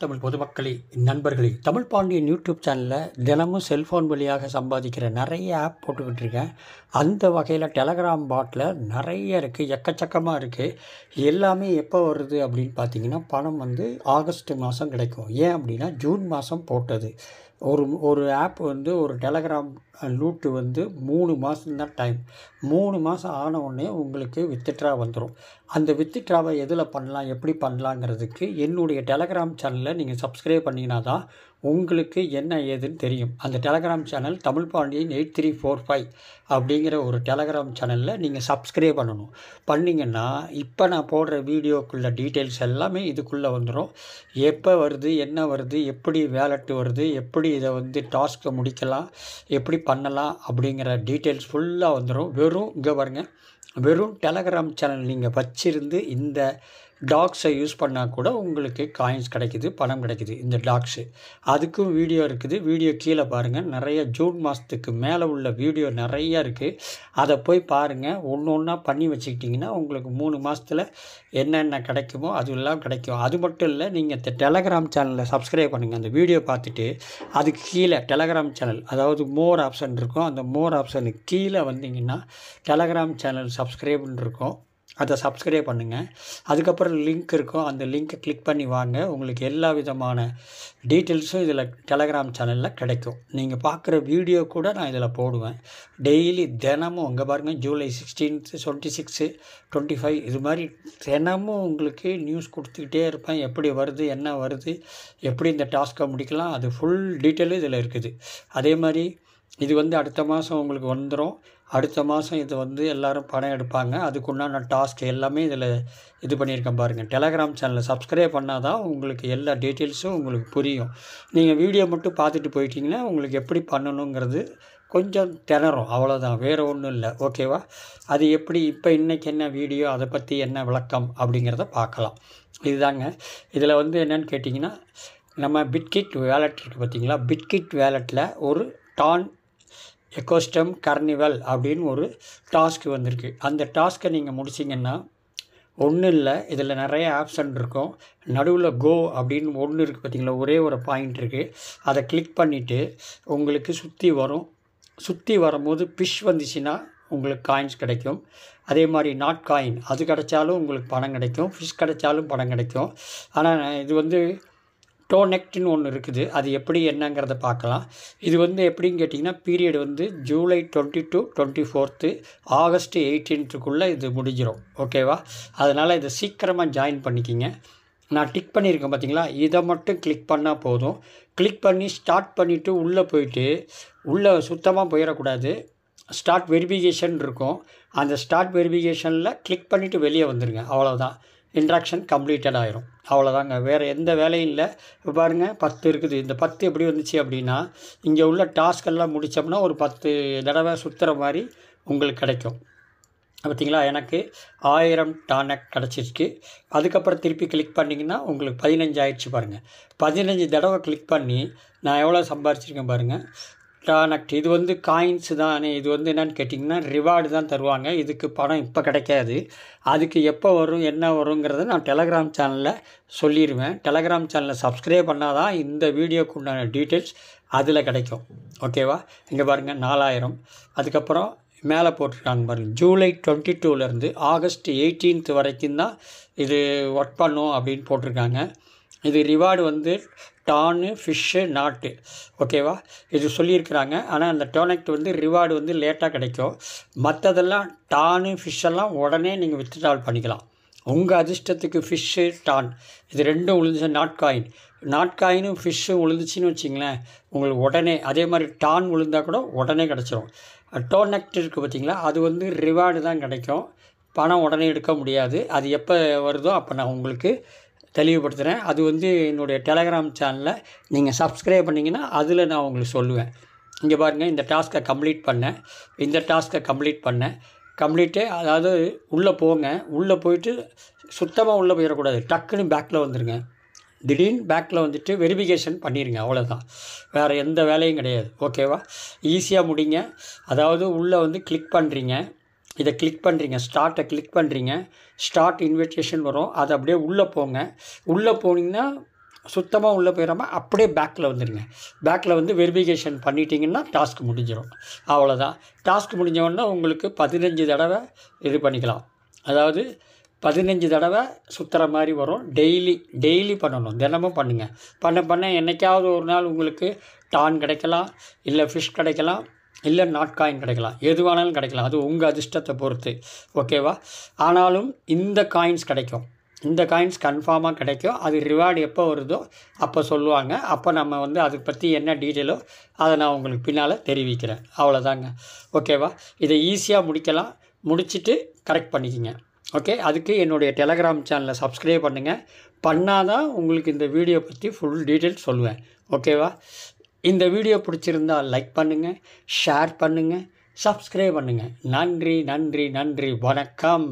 தமிழ் பொதுமக்களே நண்பர்களே தமிழ் பாண்டியன் யூடியூப் சேனலில் தினமும் செல்ஃபோன் வழியாக சம்பாதிக்கிற நிறைய ஆப் போட்டுக்கிட்டு இருக்கேன் அந்த வகையில் டெலகிராம் பாட்டில் நிறைய இருக்குது எக்கச்சக்கமாக இருக்குது எல்லாமே எப்போ வருது அப்படின்னு பார்த்தீங்கன்னா பணம் வந்து ஆகஸ்ட் மாதம் கிடைக்கும் ஏன் அப்படின்னா ஜூன் மாதம் போட்டது ஒரு ஒரு ஆப் வந்து ஒரு டெலகிராம் லூட்டு வந்து மூணு மாதம்தான் டைம் மூணு மாதம் ஆன உடனே உங்களுக்கு வித்துட்ரா வந்துடும் அந்த வித்துட்ராவை எதில் பண்ணலாம் எப்படி பண்ணலாங்கிறதுக்கு என்னுடைய டெலகிராம் சேனலில் நீங்கள் சப்ஸ்கிரைப் பண்ணிங்கன்னா தான் உங்களுக்கு என்ன ஏதுன்னு தெரியும் அந்த telegram channel Tamil Pandiyan eight three four five அப்படிங்கிற ஒரு டெலகிராம் சேனலில் நீங்கள் சப்ஸ்கிரைப் பண்ணணும் பண்ணிங்கன்னா இப்போ நான் போடுற வீடியோக்குள்ள டீட்டெயில்ஸ் எல்லாமே இதுக்குள்ளே வந்துடும் எப்போ வருது என்ன வருது எப்படி வேலட்டு வருது எப்படி இதை வந்து டாஸ்க்கை முடிக்கலாம் எப்படி பண்ணலாம் அப்படிங்கிற டீட்டெயில்ஸ் ஃபுல்லாக வந்துடும் வெறும் இங்கே பாருங்கள் வெறும் டெலகிராம் சேனல் நீங்கள் வச்சிருந்து இந்த டாக்ஸை யூஸ் பண்ணால் கூட உங்களுக்கு காயின்ஸ் கிடைக்கிது பணம் கிடைக்கிது இந்த டாக்ஸு அதுக்கும் வீடியோ இருக்குது வீடியோ கீழே பாருங்கள் நிறைய ஜூன் மாதத்துக்கு மேலே உள்ள வீடியோ நிறையா இருக்குது அதை போய் பாருங்கள் ஒன்று ஒன்றா பண்ணி வச்சுக்கிட்டிங்கன்னா உங்களுக்கு மூணு மாதத்தில் என்னென்ன கிடைக்குமோ அது எல்லாம் கிடைக்கும் அது மட்டும் இல்லை நீங்கள் டெலகிராம் சேனலில் சப்ஸ்கிரைப் பண்ணுங்கள் அந்த வீடியோ பார்த்துட்டு அதுக்கு கீழே டெலகிராம் சேனல் அதாவது மோர் ஆப்ஷன் இருக்கும் அந்த மோர் ஆப்ஷனுக்கு கீழே வந்தீங்கன்னா டெலகிராம் சேனல் சப்ஸ்கிரைப்னு இருக்கும் அதை சப்ஸ்கிரைப் பண்ணுங்கள் அதுக்கப்புறம் லிங்க் இருக்கும் அந்த லிங்க்கை கிளிக் பண்ணி வாங்க உங்களுக்கு எல்லா விதமான டீட்டெயில்ஸும் இதில் டெலகிராம் சேனலில் கிடைக்கும் நீங்கள் பார்க்குற வீடியோ கூட நான் இதில் போடுவேன் டெய்லி தினமும் அங்கே பாருங்கள் July sixteenth twenty six twenty five இது மாதிரி தினமும் உங்களுக்கு நியூஸ் கொடுத்துக்கிட்டே இருப்பேன் எப்படி வருது என்ன வருது எப்படி இந்த டாஸ்க்கை முடிக்கலாம் அது ஃபுல் டீட்டெயிலும் இதில் இருக்குது அதே மாதிரி இது வந்து அடுத்த மாதம் உங்களுக்கு வந்துடும் அடுத்த மாதம் இது வந்து எல்லோரும் பணம் எடுப்பாங்க அதுக்குண்டான டாஸ்க் எல்லாமே இதில் இது பண்ணியிருக்கேன் பாருங்கள் டெலகிராம் சேனலை சப்ஸ்கிரைப் பண்ணால் தான் உங்களுக்கு எல்லா டீட்டெயில்ஸும் உங்களுக்கு புரியும் நீங்கள் வீடியோ மட்டும் பார்த்துட்டு போயிட்டிங்கன்னா உங்களுக்கு எப்படி பண்ணணுங்கிறது கொஞ்சம் திணறும் அவ்வளோதான் வேறு ஒன்றும் இல்லை ஓகேவா அது எப்படி இப்போ இன்றைக்கி என்ன வீடியோ அதை பற்றி என்ன விளக்கம் அப்படிங்கிறத பார்க்கலாம் இதுதாங்க இதில் வந்து என்னென்னு கேட்டிங்கன்னா நம்ம பிட்கிட் வேலட் இருக்குது பார்த்திங்களா பிட்கிட் வேலட்டில் ஒரு டான் எக்கோஸ்டம் கர்னிவல் அப்படின்னு ஒரு டாஸ்க் வந்திருக்கு அந்த டாஸ்க்கை நீங்கள் முடிச்சிங்கன்னா ஒன்றும் இல்லை இதில் நிறைய ஆப்ஷன் இருக்கும் நடுவில் கோ அப்படின்னு ஒன்று இருக்குது பார்த்திங்களா ஒரே ஒரு பாயிண்ட் இருக்குது அதை கிளிக் பண்ணிவிட்டு உங்களுக்கு சுற்றி வரும் சுற்றி வரும்போது பிஷ் வந்துச்சுன்னா உங்களுக்கு காயின்ஸ் கிடைக்கும் அதே மாதிரி நாட் காயின் அது கிடைச்சாலும் உங்களுக்கு பணம் கிடைக்கும் ஃபிஷ் கிடைச்சாலும் பணம் கிடைக்கும் ஆனால் இது வந்து டோனெக்ட்னு ஒன்று இருக்குது அது எப்படி என்னங்கிறத பார்க்கலாம் இது வந்து எப்படின்னு கேட்டிங்கன்னா பீரியட் வந்து July twenty two twenty fourth August எயிட்டீன்த்துக்குள்ளே இது முடிஞ்சிடும் ஓகேவா அதனால் இதை சீக்கிரமாக ஜாயின் பண்ணிக்கிங்க நான் டிக் பண்ணியிருக்கேன் பார்த்தீங்களா இதை மட்டும் கிளிக் பண்ணால் போதும் கிளிக் பண்ணி ஸ்டார்ட் பண்ணிவிட்டு உள்ளே போயிட்டு உள்ளே சுத்தமாக போயிடக்கூடாது ஸ்டார்ட் வெரிஃபிகேஷன் இருக்கும் அந்த ஸ்டார்ட் வெரிஃபிகேஷனில் கிளிக் பண்ணிவிட்டு வெளியே வந்துடுங்க அவ்வளோதான் இன்ட்ராக்ஷன் கம்ப்ளீட்டட் ஆயிரும் அவ்வளோதாங்க வேறு எந்த வேலையும் இல்லை இப்போ பாருங்கள் பத்து இருக்குது இந்த பத்து எப்படி வந்துச்சு அப்படின்னா இங்கே உள்ள டாஸ்கெல்லாம் முடித்தோம்னா ஒரு பத்து தடவை சுற்றுற மாதிரி உங்களுக்கு கிடைக்கும் பார்த்தீங்களா எனக்கு ஆயிரம் டானக் கிடச்சிருக்கு அதுக்கப்புறம் திருப்பி கிளிக் பண்ணிங்கன்னா உங்களுக்கு பதினஞ்சு ஆயிடுச்சு பாருங்கள் பதினஞ்சு தடவை கிளிக் பண்ணி நான் எவ்வளோ சம்பாரிச்சிருக்கேன் பாருங்கள் ப்ராடக்ட் இது வந்து காயின்ஸு தான் இது வந்து என்னன்னு கேட்டிங்கன்னா ரிவார்டு தான் தருவாங்க இதுக்கு பணம் இப்போ கிடைக்காது அதுக்கு எப்போ வரும் என்ன வருங்கிறத நான் டெலகிராம் சேனலில் சொல்லிடுவேன் டெலகிராம் சேனலை சப்ஸ்கிரைப் பண்ணால் தான் இந்த வீடியோக்கு உண்டான டீட்டெயில்ஸ் அதில் கிடைக்கும் ஓகேவா இங்கே பாருங்கள் நாலாயிரம் அதுக்கப்புறம் மேலே போட்டிருக்காங்க பாருங்கள் ஜூலை டுவெண்ட்டி டூலேருந்து ஆகஸ்ட் எயிட்டீன்த் வரைக்கும் தான் இது ஒர்க் பண்ணும் அப்படின்னு போட்டிருக்காங்க இது ரிவார்டு வந்து டானு ஃபிஷ்ஷு நாட்டு ஓகேவா இது சொல்லியிருக்கிறாங்க ஆனால் அந்த டோனக்ட் வந்து ரிவார்டு வந்து லேட்டாக கிடைக்கும் மற்றதெல்லாம் டானு ஃபிஷ்ஷெல்லாம் உடனே நீங்கள் வித்ட்ரால் பண்ணிக்கலாம் உங்கள் அதிர்ஷ்டத்துக்கு ஃபிஷ்ஷு டான் இது ரெண்டும் விழுந்துச்சு நாட்காயின் நாட்காயினும் ஃபிஷ்ஷும் விழுந்துச்சின்னு வச்சிங்களேன் உங்களுக்கு உடனே அதே மாதிரி டான் உளுந்தால் கூட உடனே கிடச்சிரும் டோனக்ட் இருக்குது பார்த்திங்களா அது வந்து ரிவார்டு தான் கிடைக்கும் பணம் உடனே எடுக்க முடியாது அது எப்போ வருதோ அப்போ நான் உங்களுக்கு தெளிவுபடுத்துகிறேன் அது வந்து என்னுடைய டெலகிராம் சேனலில் நீங்கள் சப்ஸ்கிரைப் பண்ணிங்கன்னா அதில் நான் உங்களுக்கு சொல்லுவேன் இங்கே பாருங்கள் இந்த டாஸ்க்கை கம்ப்ளீட் பண்ணேன் இந்த டாஸ்க்கை கம்ப்ளீட் பண்ணேன் கம்ப்ளீட்டே அதாவது உள்ளே போங்க உள்ளே போயிட்டு சுத்தமாக உள்ளே போயிடக்கூடாது டக்குன்னு பேக்கில் வந்துடுங்க திடீர்னு பேக்கில் வந்துட்டு வெரிஃபிகேஷன் பண்ணிடுங்க அவ்வளோதான் வேறு எந்த வேலையும் கிடையாது ஓகேவா ஈஸியாக முடிங்க அதாவது உள்ளே வந்து கிளிக் பண்ணுறீங்க இதை கிளிக் பண்ணுறீங்க ஸ்டார்ட்டை கிளிக் பண்ணுறீங்க ஸ்டார்ட் இன்விடேஷன் வரும் அதை அப்படியே உள்ளே போங்க உள்ளே போனீங்கன்னா சுத்தமாக உள்ளே போயிடாமல் அப்படியே பேக்கில் வந்துடுங்க பேக்கில் வந்து வெரிஃபிகேஷன் பண்ணிட்டீங்கன்னா டாஸ்க் முடிஞ்சிடும் அவ்வளோதான் டாஸ்க் முடிஞ்சவொடனே உங்களுக்கு பதினஞ்சு தடவை இது பண்ணிக்கலாம் அதாவது பதினஞ்சு தடவை சுற்றுற மாதிரி வரும் டெய்லி டெய்லி பண்ணணும் தினமும் பண்ணுங்கள் பண்ண பண்ண என்றைக்காவது ஒரு நாள் உங்களுக்கு டான் கிடைக்கலாம் இல்லை ஃபிஷ் கிடைக்கலாம் இல்லை நாட்காயின் கிடைக்கலாம் எது வேணாலும் கிடைக்கலாம் அது உங்கள் அதிர்ஷ்டத்தை பொறுத்து ஓகேவா ஆனாலும் இந்த காயின்ஸ் கிடைக்கும் இந்த காயின்ஸ் கன்ஃபார்மாக கிடைக்கும் அது ரிவார்டு எப்போ வருதோ அப்போ சொல்லுவாங்க அப்போ நம்ம வந்து அதை பற்றி என்ன டீட்டெயிலோ அதை நான் உங்களுக்கு பின்னால் தெரிவிக்கிறேன் அவ்வளோதாங்க ஓகேவா இதை ஈஸியாக முடிக்கலாம் முடிச்சுட்டு கரெக்ட் பண்ணிக்கிங்க ஓகே அதுக்கு என்னுடைய டெலகிராம் சேனலை சப்ஸ்கிரைப் பண்ணுங்கள் தான் உங்களுக்கு இந்த வீடியோ பற்றி ஃபுல் டீட்டெயில் சொல்லுவேன் ஓகேவா இந்த வீடியோ பிடிச்சிருந்தால் லைக் பண்ணுங்கள் ஷேர் பண்ணுங்கள் சப்ஸ்கிரைப் பண்ணுங்கள் நன்றி நன்றி நன்றி வணக்கம்